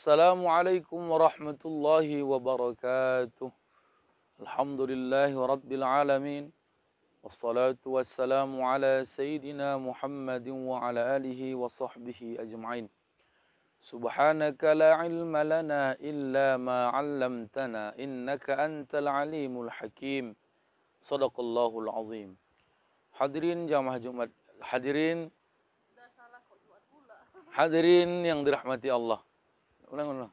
السلام عليكم ورحمة الله وبركاته الحمد لله رب العالمين والصلاة والسلام على سيدنا محمد وعلى آله وصحبه أجمعين سبحانك لا علم لنا إلا ما علمتنا إنك أنت العليم الحكيم صدق الله العظيم حضرين جامعة جمعة حضرين حضرين yang dirahmati Allah. ulang-ulang.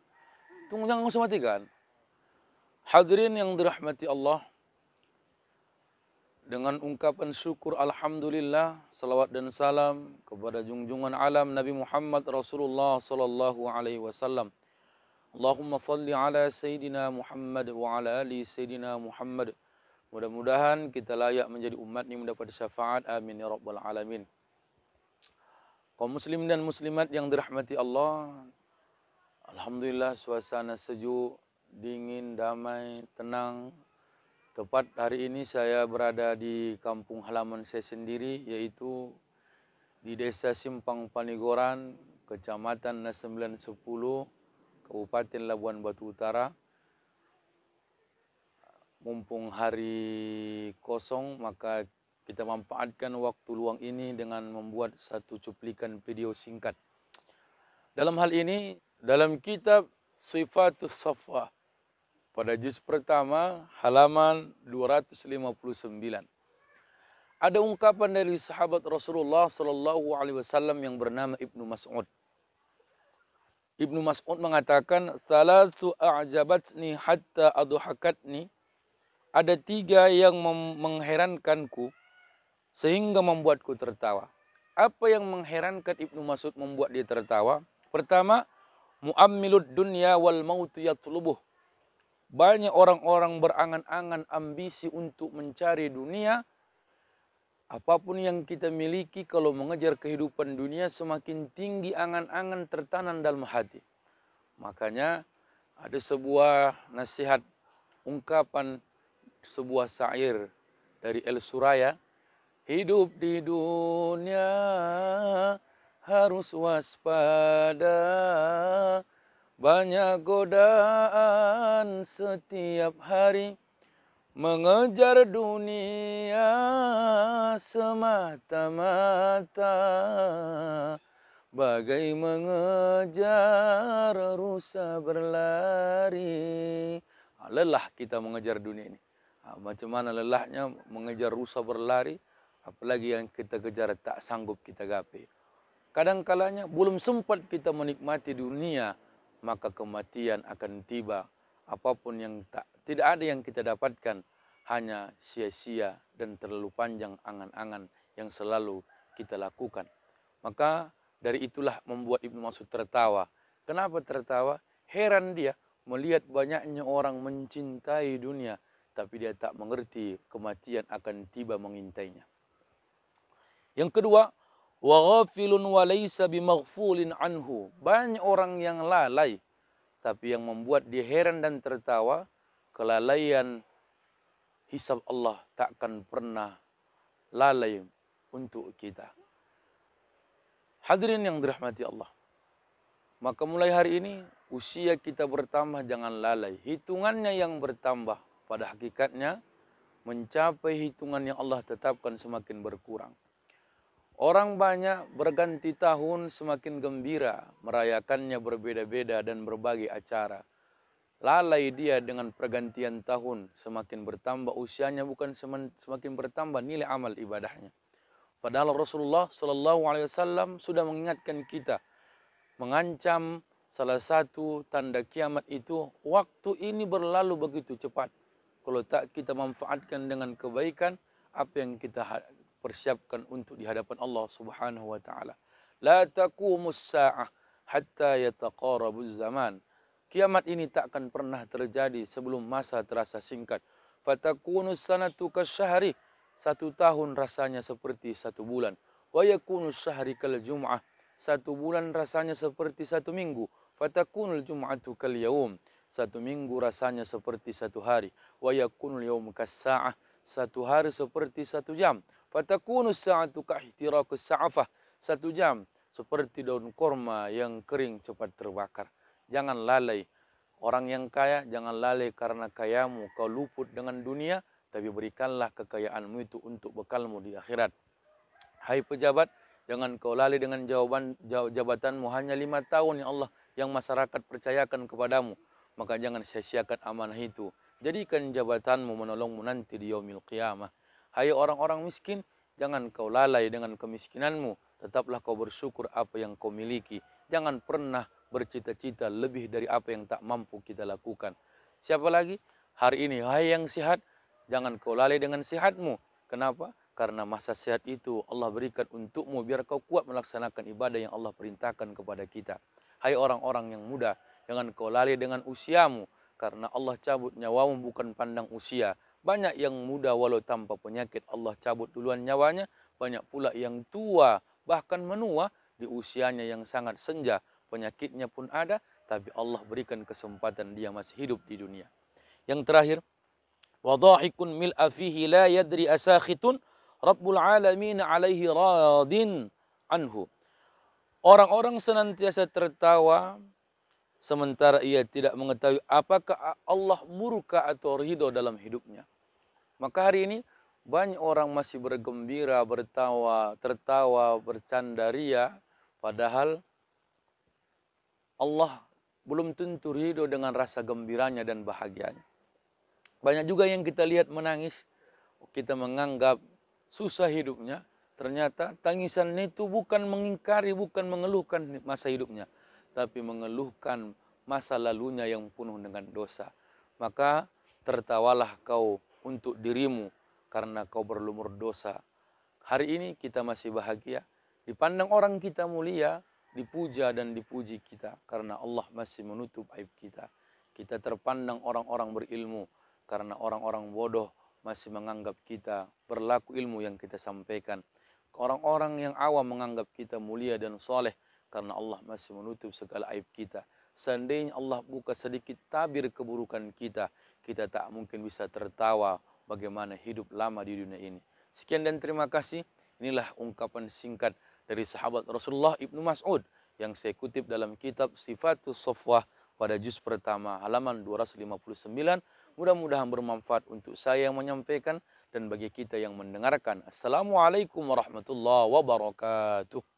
Tunggu jangan kau sematikan. Hadirin yang dirahmati Allah dengan ungkapan syukur alhamdulillah salawat dan salam kepada junjungan alam Nabi Muhammad Rasulullah sallallahu alaihi wasallam. Allahumma salli ala sayidina Muhammad wa ala ali sayidina Muhammad. Mudah-mudahan kita layak menjadi umat yang mendapat syafaat. Amin ya rabbal alamin. Kau muslim dan muslimat yang dirahmati Allah, Alhamdulillah suasana sejuk, dingin, damai, tenang. Tepat hari ini saya berada di kampung halaman saya sendiri yaitu di Desa Simpang Panigoran, Kecamatan Nasemblan 10, Kabupaten Labuan Batu Utara. Mumpung hari kosong maka kita manfaatkan waktu luang ini dengan membuat satu cuplikan video singkat. Dalam hal ini dalam kitab Sifatul Safa pada juz pertama halaman 259. Ada ungkapan dari sahabat Rasulullah sallallahu alaihi wasallam yang bernama Ibnu Mas'ud. Ibnu Mas'ud mengatakan, salatu a'jabatni hatta adhahakatni." Ada tiga yang mem- mengherankanku sehingga membuatku tertawa. Apa yang mengherankan Ibnu Mas'ud membuat dia tertawa? Pertama, Mu'ammilud dunia wal maut yatlubuh. Banyak orang-orang berangan-angan ambisi untuk mencari dunia. Apapun yang kita miliki kalau mengejar kehidupan dunia semakin tinggi angan-angan tertanam dalam hati. Makanya ada sebuah nasihat ungkapan sebuah syair dari El Suraya. Hidup di dunia harus waspada Banyak godaan setiap hari Mengejar dunia semata-mata Bagai mengejar rusa berlari ah, Lelah kita mengejar dunia ini ah, Macam mana lelahnya mengejar rusa berlari Apalagi yang kita kejar tak sanggup kita gapai kadang kalanya belum sempat kita menikmati dunia maka kematian akan tiba apapun yang tak tidak ada yang kita dapatkan hanya sia-sia dan terlalu panjang angan-angan yang selalu kita lakukan maka dari itulah membuat Ibnu Mas'ud tertawa kenapa tertawa heran dia melihat banyaknya orang mencintai dunia tapi dia tak mengerti kematian akan tiba mengintainya yang kedua wa ghafilun wa laysa bimaghfulin anhu. Banyak orang yang lalai tapi yang membuat dia heran dan tertawa kelalaian hisab Allah takkan pernah lalai untuk kita. Hadirin yang dirahmati Allah. Maka mulai hari ini usia kita bertambah jangan lalai. Hitungannya yang bertambah pada hakikatnya mencapai hitungan yang Allah tetapkan semakin berkurang. Orang banyak berganti tahun semakin gembira, merayakannya berbeda-beda dan berbagai acara. Lalai dia dengan pergantian tahun, semakin bertambah usianya bukan semakin bertambah nilai amal ibadahnya. Padahal Rasulullah sallallahu alaihi wasallam sudah mengingatkan kita mengancam salah satu tanda kiamat itu waktu ini berlalu begitu cepat. Kalau tak kita manfaatkan dengan kebaikan apa yang kita ha-, persiapkan untuk dihadapan Allah Subhanahu wa taala. La taqumus sa'ah hatta yataqarabuz zaman. Kiamat ini tak akan pernah terjadi sebelum masa terasa singkat. Fatakunu sanatu kasyahri. Satu tahun rasanya seperti satu bulan. Wa yakunu syahri kal jum'ah. Satu bulan rasanya seperti satu minggu. Fatakunu jum'atu kal yaum. Satu minggu rasanya seperti satu hari. Wa yakunu yaum kas Satu hari seperti satu jam. Fatakunu sa'atu ka ihtiraku sa'afah. Satu jam seperti daun korma yang kering cepat terbakar. Jangan lalai. Orang yang kaya, jangan lalai karena kayamu kau luput dengan dunia. Tapi berikanlah kekayaanmu itu untuk bekalmu di akhirat. Hai pejabat, jangan kau lalai dengan jawaban jabatanmu hanya lima tahun ya Allah yang masyarakat percayakan kepadamu. Maka jangan sia-siakan amanah itu. Jadikan jabatanmu menolongmu nanti di yaumil qiyamah. Hai orang-orang miskin, jangan kau lalai dengan kemiskinanmu. Tetaplah kau bersyukur apa yang kau miliki. Jangan pernah bercita-cita lebih dari apa yang tak mampu kita lakukan. Siapa lagi? Hari ini, hai yang sihat, jangan kau lalai dengan sihatmu. Kenapa? Karena masa sihat itu Allah berikan untukmu biar kau kuat melaksanakan ibadah yang Allah perintahkan kepada kita. Hai orang-orang yang muda, jangan kau lalai dengan usiamu. Karena Allah cabut nyawamu bukan pandang usia. Banyak yang muda walau tanpa penyakit Allah cabut duluan nyawanya. Banyak pula yang tua bahkan menua di usianya yang sangat senja. Penyakitnya pun ada tapi Allah berikan kesempatan dia masih hidup di dunia. Yang terakhir. Wadahikun mil'a fihi la yadri asakhitun rabbul alamin alaihi radin anhu. Orang-orang senantiasa tertawa sementara ia tidak mengetahui apakah Allah murka atau ridho dalam hidupnya. Maka hari ini banyak orang masih bergembira, bertawa, tertawa, bercandaria, Padahal Allah belum tentu ridho dengan rasa gembiranya dan bahagianya. Banyak juga yang kita lihat menangis. Kita menganggap susah hidupnya. Ternyata tangisan itu bukan mengingkari, bukan mengeluhkan masa hidupnya. Tapi mengeluhkan masa lalunya yang penuh dengan dosa. Maka tertawalah kau untuk dirimu karena kau berlumur dosa. Hari ini kita masih bahagia, dipandang orang kita mulia, dipuja dan dipuji kita karena Allah masih menutup aib kita. Kita terpandang orang-orang berilmu karena orang-orang bodoh masih menganggap kita berlaku ilmu yang kita sampaikan. Orang-orang yang awam menganggap kita mulia dan soleh karena Allah masih menutup segala aib kita. Seandainya Allah buka sedikit tabir keburukan kita, kita tak mungkin bisa tertawa bagaimana hidup lama di dunia ini. Sekian dan terima kasih. Inilah ungkapan singkat dari sahabat Rasulullah ibn Mas'ud yang saya kutip dalam kitab Sifatul Sofwah pada juz pertama halaman 259. Mudah-mudahan bermanfaat untuk saya yang menyampaikan dan bagi kita yang mendengarkan. Assalamualaikum warahmatullahi wabarakatuh.